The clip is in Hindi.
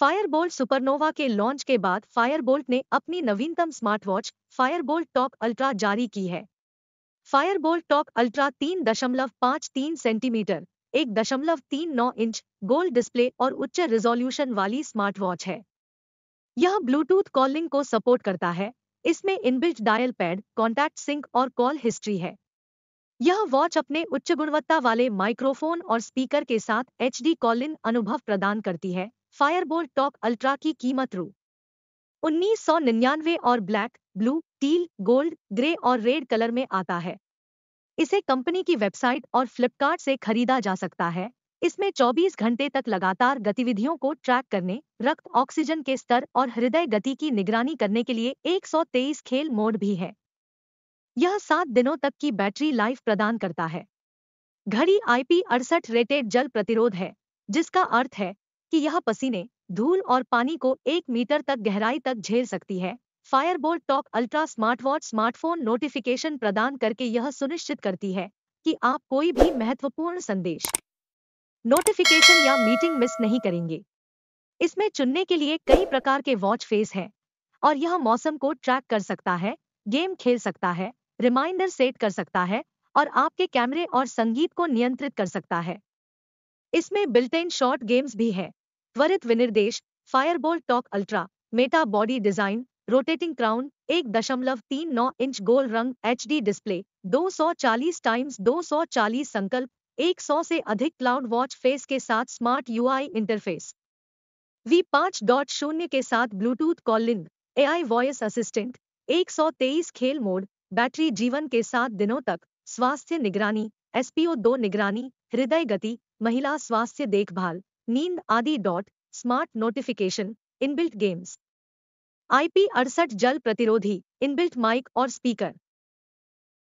फायरबोल्ट सुपरनोवा के लॉन्च के बाद फायरबोल्ट ने अपनी नवीनतम स्मार्टवॉच फायरबोल्ट टॉक अल्ट्रा जारी की है फायरबोल्ट टॉक अल्ट्रा तीन दशमलव तीन सेंटीमीटर एक दशमलव तीन नौ इंच गोल डिस्प्ले और उच्च रिजोल्यूशन वाली स्मार्ट वॉच है यह ब्लूटूथ कॉलिंग को सपोर्ट करता है इसमें inbuilt dial pad contact sync और कॉल हिस्ट्री है यह वॉच अपने उच्च गुणवत्ता वाले माइक्रोफोन और स्पीकर के साथ एच डी कॉलिन अनुभव प्रदान करती है फायरबोल्ट टॉक अल्ट्रा की कीमत रू उन्नीस सौ निन्यानवे और black blue teal gold grey और रेड कलर में आता है इसे कंपनी की वेबसाइट और फ्लिपकार्ट से खरीदा जा सकता है इसमें 24 घंटे तक लगातार गतिविधियों को ट्रैक करने रक्त ऑक्सीजन के स्तर और हृदय गति की निगरानी करने के लिए 123 खेल मोड भी है यह सात दिनों तक की बैटरी लाइफ प्रदान करता है घड़ी आईपी अड़सठ रेटेड जल प्रतिरोध है जिसका अर्थ है कि यह पसीने धूल और पानी को एक मीटर तक गहराई तक झेल सकती है Fire-Boltt talk ultra smart watch smartphone notification प्रदान करके यह सुनिश्चित करती है कि आप कोई भी महत्वपूर्ण संदेश नोटिफिकेशन या मीटिंग मिस नहीं करेंगे इसमें चुनने के लिए कई प्रकार के वॉच फेस हैं और यह मौसम को ट्रैक कर सकता है गेम खेल सकता है रिमाइंडर सेट कर सकता है और आपके कैमरे और संगीत को नियंत्रित कर सकता है इसमें बिल्टेन शॉर्ट गेम्स भी है त्वरित विनिर्देश Fire-Boltt talk ultra metal body design rotating crown एक दशमलव तीन नौ इंच गोल रंग एच डिस्प्ले 240 टाइम्स 240 संकल्प 100 से अधिक क्लाउड वॉच फेस के साथ स्मार्ट यूआई इंटरफेस वी पांच डॉट शून्य के साथ Bluetooth calling AI voice assistant 123 खेल मोड बैटरी जीवन के सात दिनों तक स्वास्थ्य निगरानी एसपीओ दो निगरानी हृदय गति महिला स्वास्थ्य देखभाल नींद आदि dot smart notification inbuilt games IP अड़सठ जल प्रतिरोधी इनबिल्ट माइक और स्पीकर